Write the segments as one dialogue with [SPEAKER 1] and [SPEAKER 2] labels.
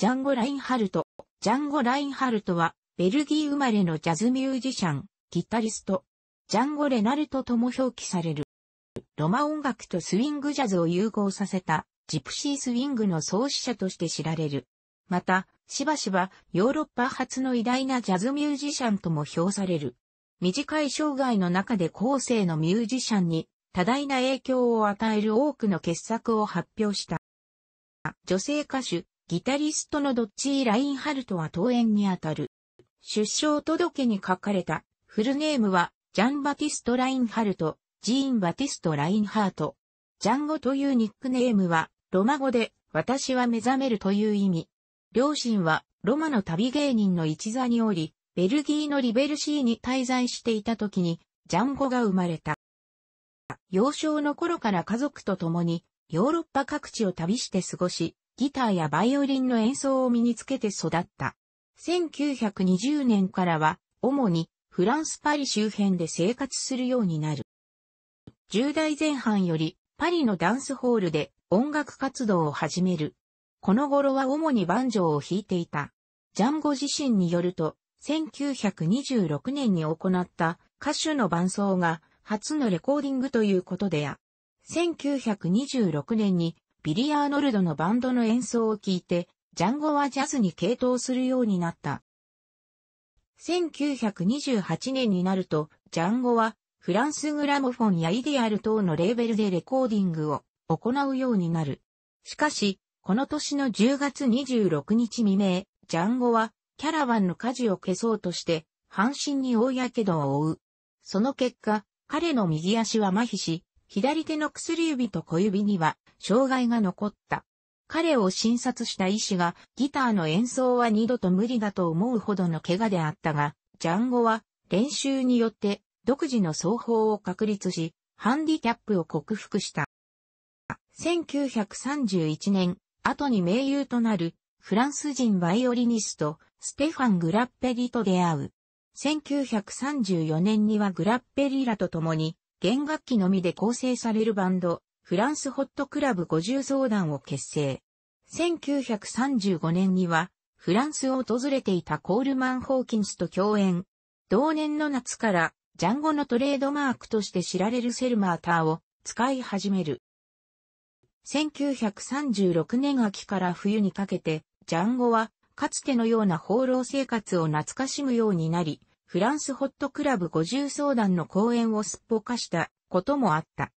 [SPEAKER 1] ジャンゴ・ラインハルト。ジャンゴ・ラインハルトは、ベルギー生まれのジャズミュージシャン、ギタリスト。ジャンゴ・レナルトとも表記される。ロマ音楽とスウィングジャズを融合させた、ジプシースウィングの創始者として知られる。また、しばしばヨーロッパ初の偉大なジャズミュージシャンとも評される。短い生涯の中で後世のミュージシャンに多大な影響を与える多くの傑作を発表した。女性歌手、ギタリストのドッチー・ラインハルトは登園にあたる。出生届に書かれたフルネームはジャン・バティスト・ラインハルト、ジーン・バティスト・ラインハート。ジャンゴというニックネームはロマ語で私は目覚めるという意味。両親はロマの旅芸人の一座におり、ベルギーのリベルシーに滞在していた時にジャンゴが生まれた。幼少の頃から家族と共にヨーロッパ各地を旅して過ごし、ギターやバイオリンの演奏を身につけて育った。1920年からは、主にフランスパリ周辺で生活するようになる。10代前半よりパリのダンスホールで音楽活動を始める。この頃は主にバンジョーを弾いていた。ジャンゴ自身によると、1926年に行った歌手の伴奏が初のレコーディングということでや、1926年にビリアーノルドのバンドの演奏を聴いて、ジャンゴはジャズに傾倒するようになった。1928年になると、ジャンゴは、フランスグラモフォンやイデアル等のレーベルでレコーディングを行うようになる。しかし、この年の10月26日未明、ジャンゴは、キャラバンの火事を消そうとして、半身に大火傷を負う。その結果、彼の右足は麻痺し、左手の薬指と小指には障害が残った。彼を診察した医師がギターの演奏は二度と無理だと思うほどの怪我であったが、ジャンゴは練習によって独自の奏法を確立し、ハンディキャップを克服した。1931年、後に名優となるフランス人バイオリニスト、ステファン・グラッペリと出会う。1934年にはグラッペリらと共に弦楽器のみで構成されるバンド、フランスホットクラブ50相談を結成。1935年には、フランスを訪れていたコールマン・ホーキンスと共演。同年の夏から、ジャンゴのトレードマークとして知られるセルマーターを使い始める。1936年秋から冬にかけて、ジャンゴは、かつてのような放浪生活を懐かしむようになり、フランスホットクラブ50相談の公演をすっぽかしたこともあった。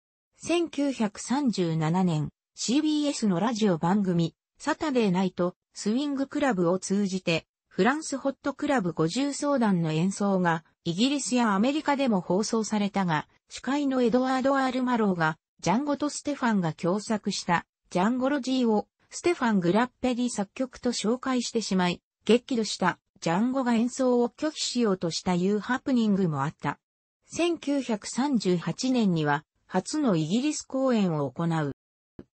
[SPEAKER 1] 1937年、CBS のラジオ番組、サタデーナイト、スウィングクラブを通じて、フランスホットクラブ50相談の演奏が、イギリスやアメリカでも放送されたが、司会のエドワード・アール・マローが、ジャンゴとステファンが共作した、ジャンゴロジーを、ステファン・グラッペリ作曲と紹介してしまい、激怒したジャンゴが演奏を拒否しようとしたいうハプニングもあった。1938年には初のイギリス公演を行う。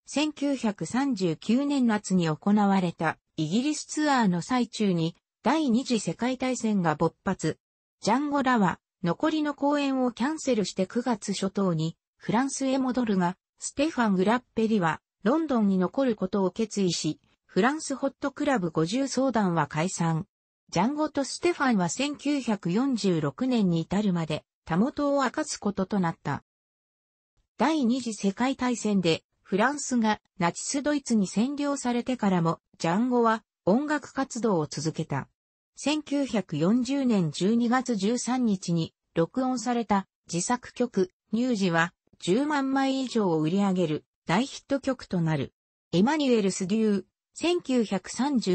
[SPEAKER 1] 1939年夏に行われたイギリスツアーの最中に第二次世界大戦が勃発。ジャンゴらは残りの公演をキャンセルして9月初頭にフランスへ戻るが、ステファン・グラッペリはロンドンに残ることを決意し、フランスホットクラブ50相談は解散。ジャンゴとステファンは1946年に至るまで、たもとを明かすこととなった。第二次世界大戦で、フランスがナチスドイツに占領されてからも、ジャンゴは音楽活動を続けた。1940年12月13日に録音された自作曲、ニュージは10万枚以上を売り上げる大ヒット曲となる。エマニュエル・スデュー、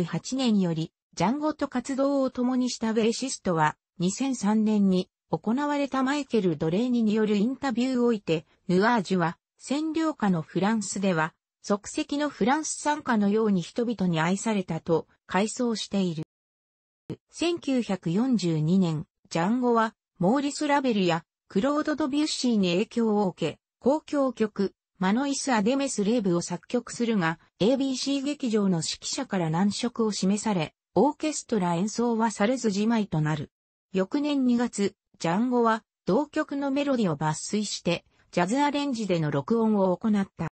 [SPEAKER 1] 1938年よりジャンゴと活動を共にしたベーシストは、2003年に行われたマイケル・ドレーニによるインタビューをおいて、ヌアージュは、占領下のフランスでは、即席のフランス参加のように人々に愛されたと、回想している。1942年、ジャンゴは、モーリス・ラベルや、クロード・ドビュッシーに影響を受け、公共曲、マノイス・アデメス・レーブを作曲するが、ABC 劇場の指揮者から難色を示され、オーケストラ演奏はされずじまいとなる。翌年2月、ジャンゴは同曲のメロディを抜粋して、ジャズアレンジでの録音を行った。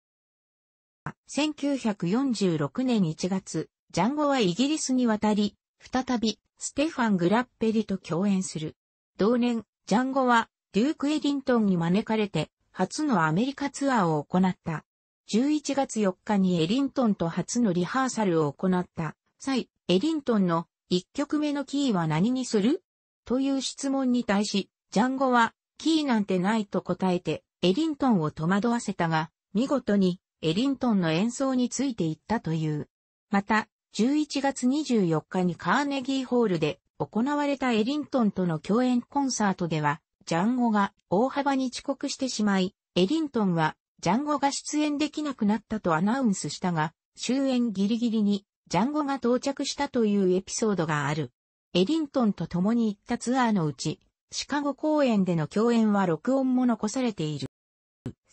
[SPEAKER 1] 1946年1月、ジャンゴはイギリスに渡り、再び、ステファン・グラッペリと共演する。同年、ジャンゴは、デューク・エリントンに招かれて、初のアメリカツアーを行った。11月4日にエリントンと初のリハーサルを行った際、エリントンの一曲目のキーは何にするという質問に対し、ジャンゴはキーなんてないと答えて、エリントンを戸惑わせたが、見事にエリントンの演奏についていったという。また、11月24日にカーネギーホールで行われたエリントンとの共演コンサートでは、ジャンゴが大幅に遅刻してしまい、エリントンはジャンゴが出演できなくなったとアナウンスしたが、終演ギリギリにジャンゴが到着したというエピソードがある。エリントンと共に行ったツアーのうち、シカゴ公演での共演は録音も残されている。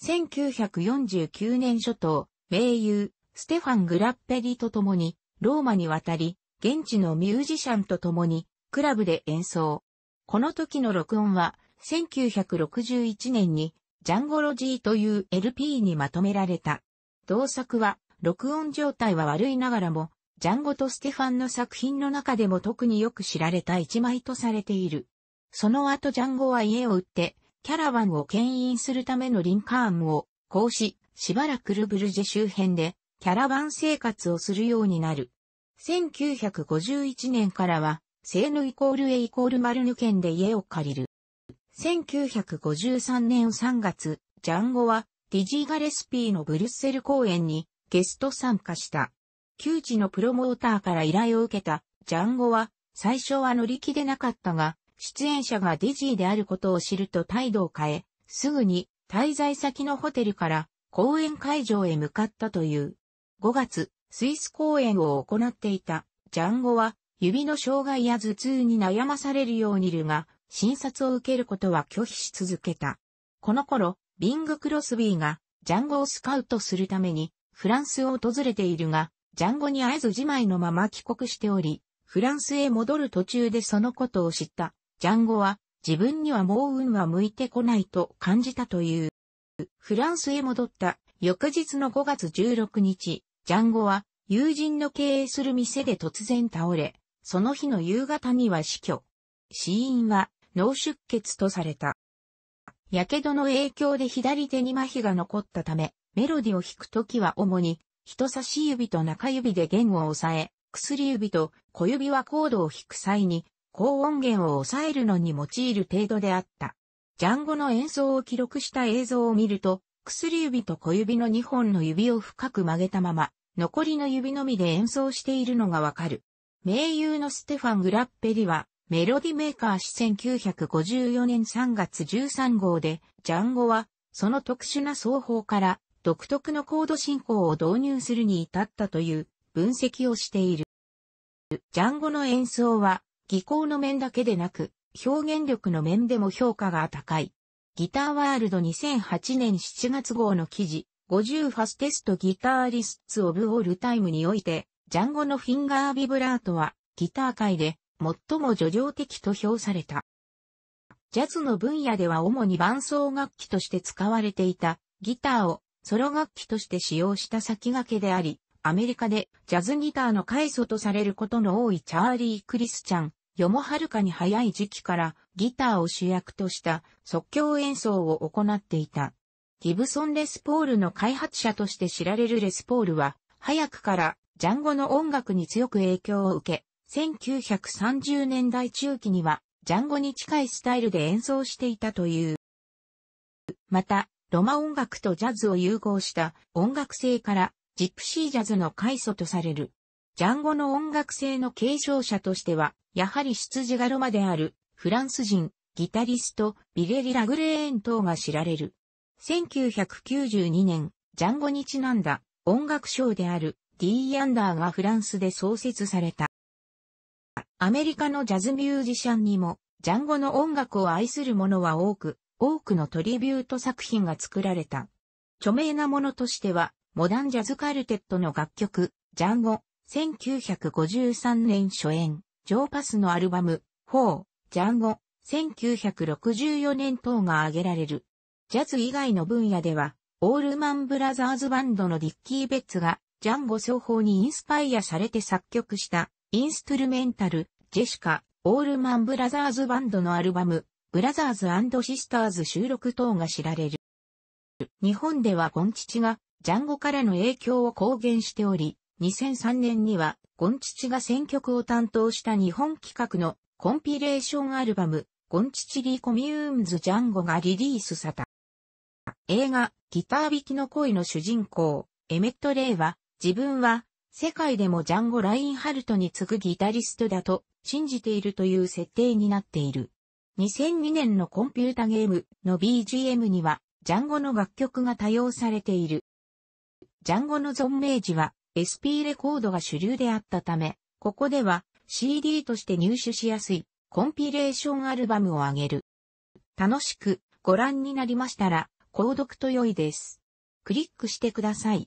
[SPEAKER 1] 1949年初頭、名優、ステファン・グラッペリと共に、ローマに渡り、現地のミュージシャンと共に、クラブで演奏。この時の録音は、1961年に、ジャンゴロジーという LP にまとめられた。同作は、録音状態は悪いながらも、ジャンゴとステファンの作品の中でも特によく知られた一枚とされている。その後ジャンゴは家を売って、キャラバンを牽引するためのリンカーンを、こうし、しばらくルブルジェ周辺で、キャラバン生活をするようになる。1951年からは、セーヌイコールエイコールマルヌ県で家を借りる。1953年3月、ジャンゴは、ディジー・ガレスピーのブリュッセル公演にゲスト参加した。旧知のプロモーターから依頼を受けた、ジャンゴは、最初は乗り気でなかったが、出演者がディジーであることを知ると態度を変え、すぐに滞在先のホテルから公演会場へ向かったという。5月、スイス公演を行っていたジャンゴは指の障害や頭痛に悩まされるようにいるが、診察を受けることは拒否し続けた。この頃、ビング・クロスビーがジャンゴをスカウトするためにフランスを訪れているが、ジャンゴに会えず自前のまま帰国しており、フランスへ戻る途中でそのことを知ったジャンゴは自分にはもう運は向いてこないと感じたという。フランスへ戻った翌日の5月16日、ジャンゴは友人の経営する店で突然倒れ、その日の夕方には死去。死因は脳出血とされた。火傷の影響で左手に麻痺が残ったため、メロディを弾くときは主に人差し指と中指で弦を押さえ、薬指と小指はコードを弾く際に、高音源を抑えるのに用いる程度であった。ジャンゴの演奏を記録した映像を見ると、薬指と小指の2本の指を深く曲げたまま、残りの指のみで演奏しているのがわかる。名優のステファン・グラッペリは、メロディメーカー1954年3月13号で、ジャンゴは、その特殊な奏法から、独特のコード進行を導入するに至ったという分析をしている。ジャンゴの演奏は技巧の面だけでなく表現力の面でも評価が高い。ギターワールド2008年7月号の記事50ファステストギターリスツオブオールタイムにおいてジャンゴのフィンガービブラートはギター界で最も叙情的と評された。ジャズの分野では主に伴奏楽器として使われていたギターをソロ楽器として使用した先駆けであり、アメリカでジャズギターの開祖とされることの多いチャーリー・クリスチャン、よもはるかに早い時期からギターを主役とした即興演奏を行っていた。ギブソン・レスポールの開発者として知られるレスポールは、早くからジャンゴの音楽に強く影響を受け、1930年代中期にはジャンゴに近いスタイルで演奏していたという。また、ロマ音楽とジャズを融合した音楽性からジプシージャズの開祖とされる。ジャンゴの音楽性の継承者としては、やはり出自がロマであるフランス人、ギタリスト、ビレリ・ラグレーン等が知られる。1992年、ジャンゴにちなんだ音楽賞である D アンダーがフランスで創設された。アメリカのジャズミュージシャンにも、ジャンゴの音楽を愛する者は多く、多くのトリビュート作品が作られた。著名なものとしては、モダンジャズカルテットの楽曲、ジャンゴ、1953年初演、ジョーパスのアルバム、4、ジャンゴ、1964年等が挙げられる。ジャズ以外の分野では、オールマンブラザーズバンドのディッキー・ベッツが、ジャンゴ奏法にインスパイアされて作曲した、インストゥルメンタル、ジェシカ、オールマンブラザーズバンドのアルバム、ブラザーズシスターズ収録等が知られる。日本ではゴンチチがジャンゴからの影響を公言しており、2003年にはゴンチチが選曲を担当した日本企画のコンピレーションアルバム、ゴンチチリコミューンズジャンゴがリリースされた。映画、ギター弾きの恋の主人公、エメット・レイは、自分は、世界でもジャンゴ・ラインハルトに次ぐギタリストだと、信じているという設定になっている。2002年のコンピュータゲームの BGM には、ジャンゴの楽曲が多用されている。ジャンゴの存命時は SP レコードが主流であったため、ここでは CD として入手しやすいコンピレーションアルバムをあげる。楽しくご覧になりましたら、購読と良いです。クリックしてください。